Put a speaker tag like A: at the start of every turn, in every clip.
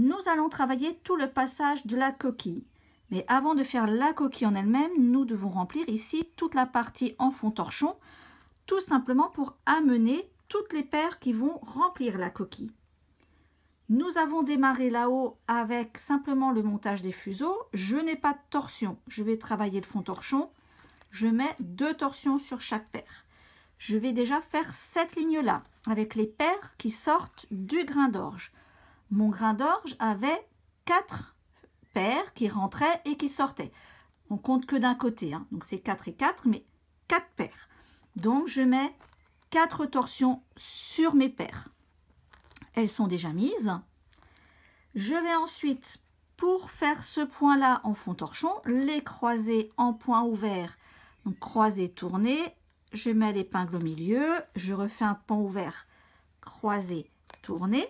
A: Nous allons travailler tout le passage de la coquille. Mais avant de faire la coquille en elle-même, nous devons remplir ici toute la partie en fond torchon, tout simplement pour amener toutes les paires qui vont remplir la coquille. Nous avons démarré là-haut avec simplement le montage des fuseaux. Je n'ai pas de torsion, je vais travailler le fond torchon. Je mets deux torsions sur chaque paire. Je vais déjà faire cette ligne-là avec les paires qui sortent du grain d'orge. Mon grain d'orge avait quatre paires qui rentraient et qui sortaient. On compte que d'un côté, hein. donc c'est 4 et 4, mais 4 paires. Donc je mets 4 torsions sur mes paires. Elles sont déjà mises. Je vais ensuite, pour faire ce point-là en fond torchon, les croiser en point ouvert. Donc croiser, tourner. Je mets l'épingle au milieu. Je refais un point ouvert, croiser, tourner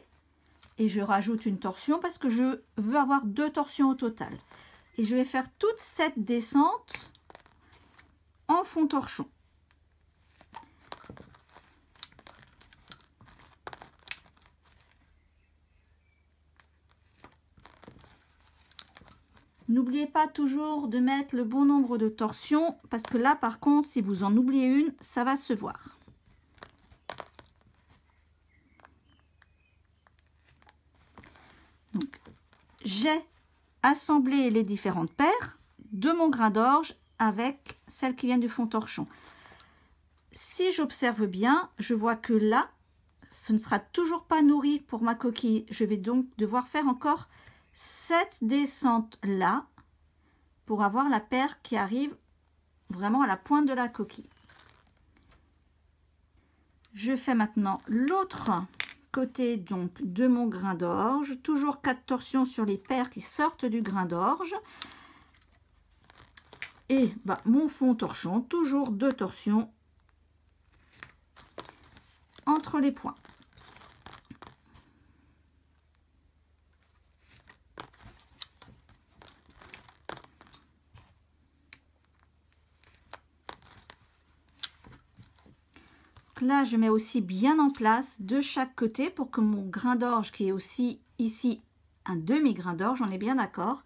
A: et je rajoute une torsion parce que je veux avoir deux torsions au total. Et je vais faire toute cette descente en fond torchon. N'oubliez pas toujours de mettre le bon nombre de torsions parce que là par contre si vous en oubliez une ça va se voir. j'ai assemblé les différentes paires de mon grain d'orge avec celle qui vient du fond torchon. Si j'observe bien, je vois que là, ce ne sera toujours pas nourri pour ma coquille. Je vais donc devoir faire encore cette descente là pour avoir la paire qui arrive vraiment à la pointe de la coquille. Je fais maintenant l'autre côté donc de mon grain d'orge. Toujours quatre torsions sur les paires qui sortent du grain d'orge. Et bah, mon fond torchon, toujours deux torsions entre les points. là, je mets aussi bien en place de chaque côté pour que mon grain d'orge, qui est aussi ici un demi-grain d'orge, on est bien d'accord,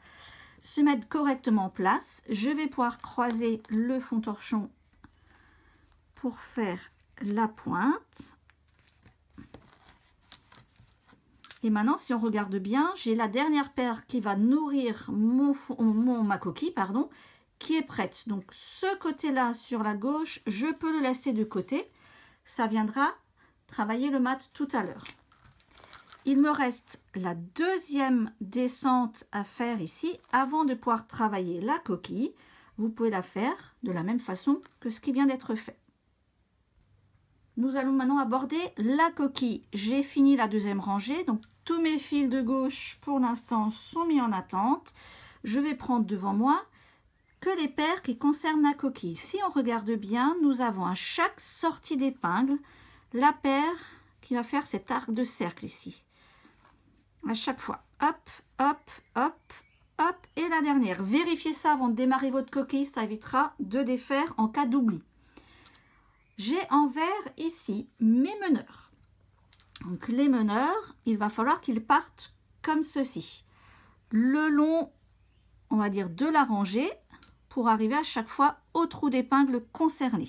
A: se mette correctement en place. Je vais pouvoir croiser le fond torchon pour faire la pointe. Et maintenant, si on regarde bien, j'ai la dernière paire qui va nourrir ma coquille, pardon, qui est prête. Donc, ce côté-là sur la gauche, je peux le laisser de côté. Ça viendra travailler le mat tout à l'heure. Il me reste la deuxième descente à faire ici avant de pouvoir travailler la coquille. Vous pouvez la faire de la même façon que ce qui vient d'être fait. Nous allons maintenant aborder la coquille. J'ai fini la deuxième rangée, donc tous mes fils de gauche pour l'instant sont mis en attente. Je vais prendre devant moi que les paires qui concernent la coquille. Si on regarde bien, nous avons à chaque sortie d'épingle la paire qui va faire cet arc de cercle ici. À chaque fois, hop, hop, hop, hop, et la dernière. Vérifiez ça avant de démarrer votre coquille, ça évitera de défaire en cas d'oubli. J'ai en vert ici mes meneurs. Donc les meneurs, il va falloir qu'ils partent comme ceci. Le long, on va dire, de la rangée pour arriver à chaque fois au trou d'épingle concerné.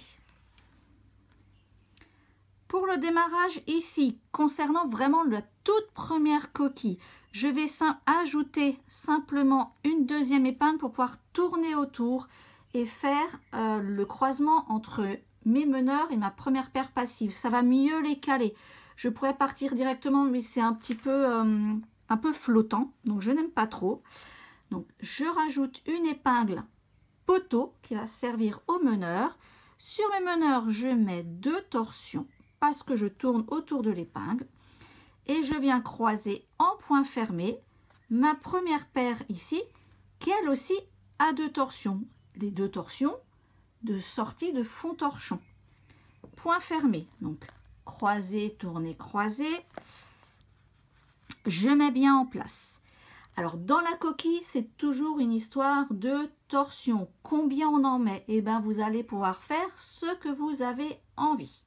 A: Pour le démarrage ici, concernant vraiment la toute première coquille, je vais ajouter simplement une deuxième épingle pour pouvoir tourner autour et faire euh, le croisement entre mes meneurs et ma première paire passive. Ça va mieux les caler. Je pourrais partir directement, mais c'est un petit peu, euh, un peu flottant, donc je n'aime pas trop. Donc je rajoute une épingle qui va servir au meneur. Sur mes meneurs, je mets deux torsions parce que je tourne autour de l'épingle. Et je viens croiser en point fermé ma première paire ici, qui elle aussi a deux torsions. Les deux torsions de sortie de fond torchon. Point fermé, donc croisé, tourner croiser Je mets bien en place. Alors dans la coquille, c'est toujours une histoire de torsion, combien on en met, et eh bien vous allez pouvoir faire ce que vous avez envie.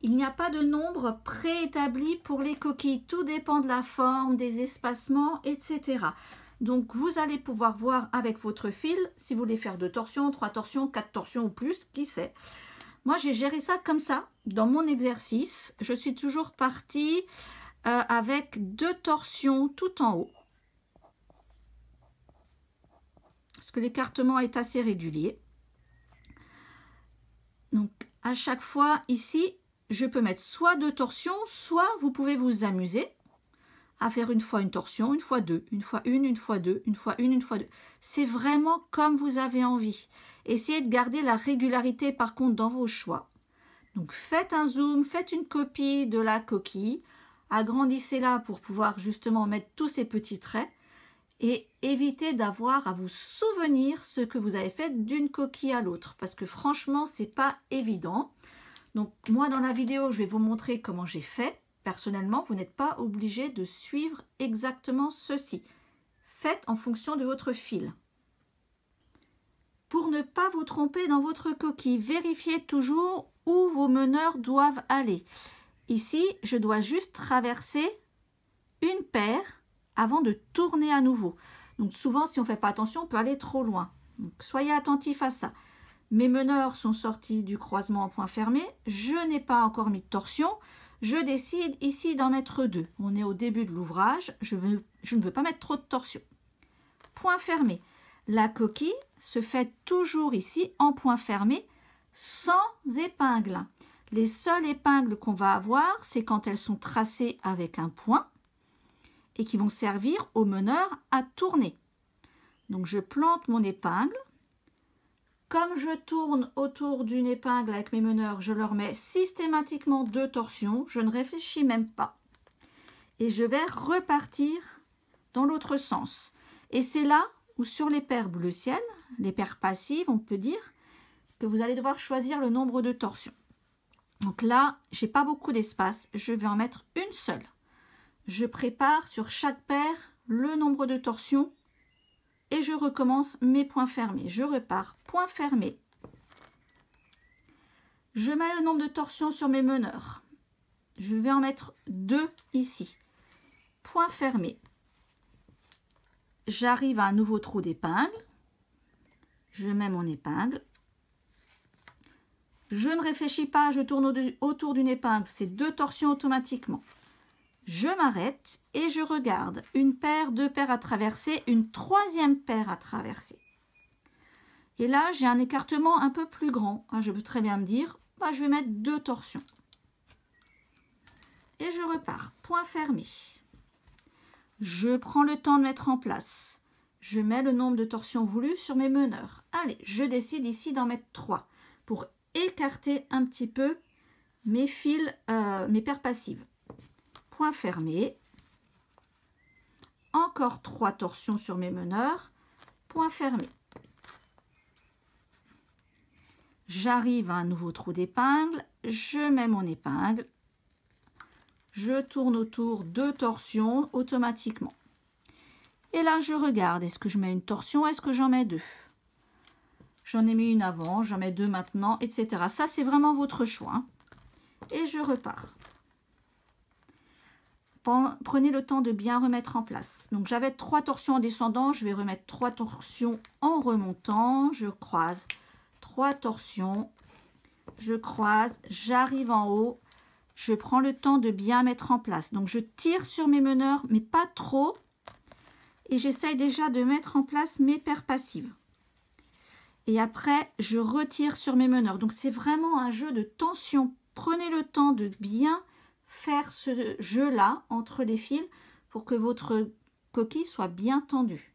A: Il n'y a pas de nombre préétabli pour les coquilles, tout dépend de la forme, des espacements, etc. Donc vous allez pouvoir voir avec votre fil si vous voulez faire deux torsions, trois torsions, quatre torsions ou plus, qui sait. Moi j'ai géré ça comme ça dans mon exercice. Je suis toujours partie euh, avec deux torsions tout en haut. parce que l'écartement est assez régulier. Donc à chaque fois ici, je peux mettre soit deux torsions, soit vous pouvez vous amuser à faire une fois une torsion, une fois deux, une fois une, une fois deux, une fois une, une fois deux. C'est vraiment comme vous avez envie. Essayez de garder la régularité par contre dans vos choix. Donc faites un zoom, faites une copie de la coquille, agrandissez-la pour pouvoir justement mettre tous ces petits traits et évitez d'avoir à vous souvenir ce que vous avez fait d'une coquille à l'autre parce que franchement c'est pas évident donc moi dans la vidéo je vais vous montrer comment j'ai fait personnellement vous n'êtes pas obligé de suivre exactement ceci faites en fonction de votre fil pour ne pas vous tromper dans votre coquille vérifiez toujours où vos meneurs doivent aller ici je dois juste traverser une paire avant de tourner à nouveau. Donc souvent, si on ne fait pas attention, on peut aller trop loin. soyez attentif à ça. Mes meneurs sont sortis du croisement en point fermé. Je n'ai pas encore mis de torsion. Je décide ici d'en mettre deux. On est au début de l'ouvrage. Je, je, ne veux pas mettre trop de torsion. Point fermé. La coquille se fait toujours ici en point fermé sans épingle. Les seules épingles qu'on va avoir, c'est quand elles sont tracées avec un point et qui vont servir aux meneurs à tourner. Donc je plante mon épingle. Comme je tourne autour d'une épingle avec mes meneurs, je leur mets systématiquement deux torsions. Je ne réfléchis même pas. Et je vais repartir dans l'autre sens. Et c'est là où sur les paires bleu ciel, les paires passives, on peut dire, que vous allez devoir choisir le nombre de torsions. Donc là, j'ai pas beaucoup d'espace, je vais en mettre une seule je prépare sur chaque paire le nombre de torsions et je recommence mes points fermés. Je repars, point fermé. Je mets le nombre de torsions sur mes meneurs. Je vais en mettre deux ici. Point fermé. J'arrive à un nouveau trou d'épingle. Je mets mon épingle. Je ne réfléchis pas, je tourne autour d'une épingle. C'est deux torsions automatiquement je m'arrête et je regarde une paire, deux paires à traverser, une troisième paire à traverser. Et là, j'ai un écartement un peu plus grand. Ah, je peux très bien me dire, bah, je vais mettre deux torsions. Et je repars, point fermé. Je prends le temps de mettre en place. Je mets le nombre de torsions voulues sur mes meneurs. Allez, je décide ici d'en mettre trois pour écarter un petit peu mes fils, euh, mes paires passives point fermé, encore trois torsions sur mes meneurs, point fermé. J'arrive à un nouveau trou d'épingle, je mets mon épingle, je tourne autour deux torsions automatiquement. Et là, je regarde, est-ce que je mets une torsion, est-ce que j'en mets deux J'en ai mis une avant, j'en mets deux maintenant, etc. Ça, c'est vraiment votre choix. Hein. Et je repars. Prenez le temps de bien remettre en place. Donc j'avais trois torsions en descendant, je vais remettre trois torsions en remontant. Je croise trois torsions, je croise, j'arrive en haut. Je prends le temps de bien mettre en place. Donc je tire sur mes meneurs, mais pas trop. Et j'essaye déjà de mettre en place mes paires passives et après je retire sur mes meneurs. Donc c'est vraiment un jeu de tension. Prenez le temps de bien faire ce jeu-là entre les fils pour que votre coquille soit bien tendue.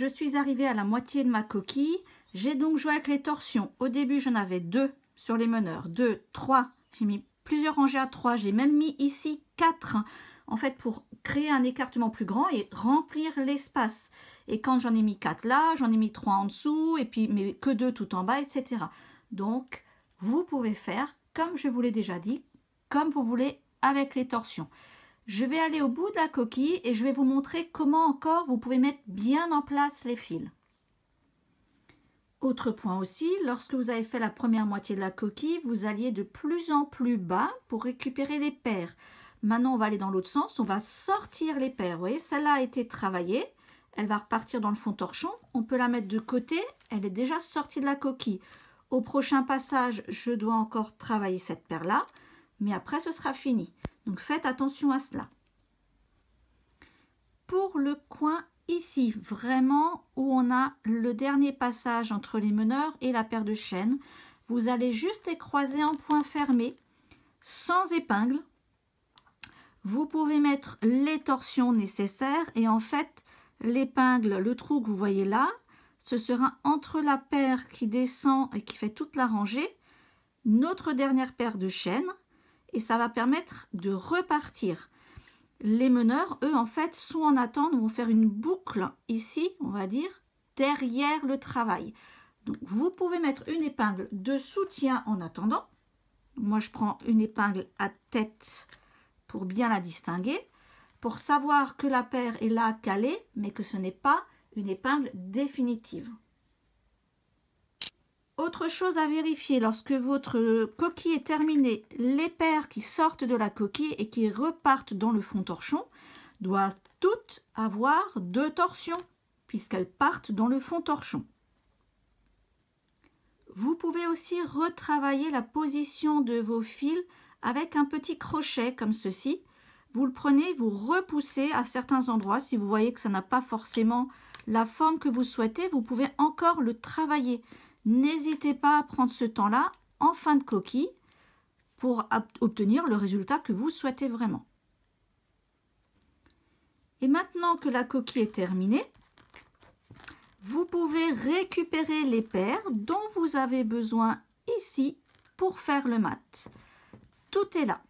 A: Je suis arrivée à la moitié de ma coquille. J'ai donc joué avec les torsions. Au début, j'en avais deux sur les meneurs. Deux, trois. J'ai mis plusieurs rangées à trois. J'ai même mis ici quatre. Hein. En fait, pour créer un écartement plus grand et remplir l'espace. Et quand j'en ai mis quatre là, j'en ai mis trois en dessous. Et puis, mais que deux tout en bas, etc. Donc, vous pouvez faire, comme je vous l'ai déjà dit, comme vous voulez avec les torsions. Je vais aller au bout de la coquille et je vais vous montrer comment encore vous pouvez mettre bien en place les fils. Autre point aussi, lorsque vous avez fait la première moitié de la coquille, vous alliez de plus en plus bas pour récupérer les paires. Maintenant, on va aller dans l'autre sens, on va sortir les paires. Vous voyez, celle-là a été travaillée, elle va repartir dans le fond torchon. On peut la mettre de côté, elle est déjà sortie de la coquille. Au prochain passage, je dois encore travailler cette paire-là, mais après, ce sera fini. Donc faites attention à cela. Pour le coin ici, vraiment où on a le dernier passage entre les meneurs et la paire de chaînes, vous allez juste les croiser en point fermé, sans épingle. Vous pouvez mettre les torsions nécessaires et en fait, l'épingle, le trou que vous voyez là, ce sera entre la paire qui descend et qui fait toute la rangée, notre dernière paire de chaînes et ça va permettre de repartir. Les meneurs, eux, en fait, sont en attente, vont faire une boucle ici, on va dire, derrière le travail. Donc, vous pouvez mettre une épingle de soutien en attendant. Moi, je prends une épingle à tête pour bien la distinguer, pour savoir que la paire est là calée, mais que ce n'est pas une épingle définitive. Autre chose à vérifier, lorsque votre coquille est terminée, les paires qui sortent de la coquille et qui repartent dans le fond torchon doivent toutes avoir deux torsions, puisqu'elles partent dans le fond torchon. Vous pouvez aussi retravailler la position de vos fils avec un petit crochet comme ceci. Vous le prenez, vous repoussez à certains endroits. Si vous voyez que ça n'a pas forcément la forme que vous souhaitez, vous pouvez encore le travailler. N'hésitez pas à prendre ce temps-là en fin de coquille pour obtenir le résultat que vous souhaitez vraiment. Et maintenant que la coquille est terminée, vous pouvez récupérer les paires dont vous avez besoin ici pour faire le mat. Tout est là.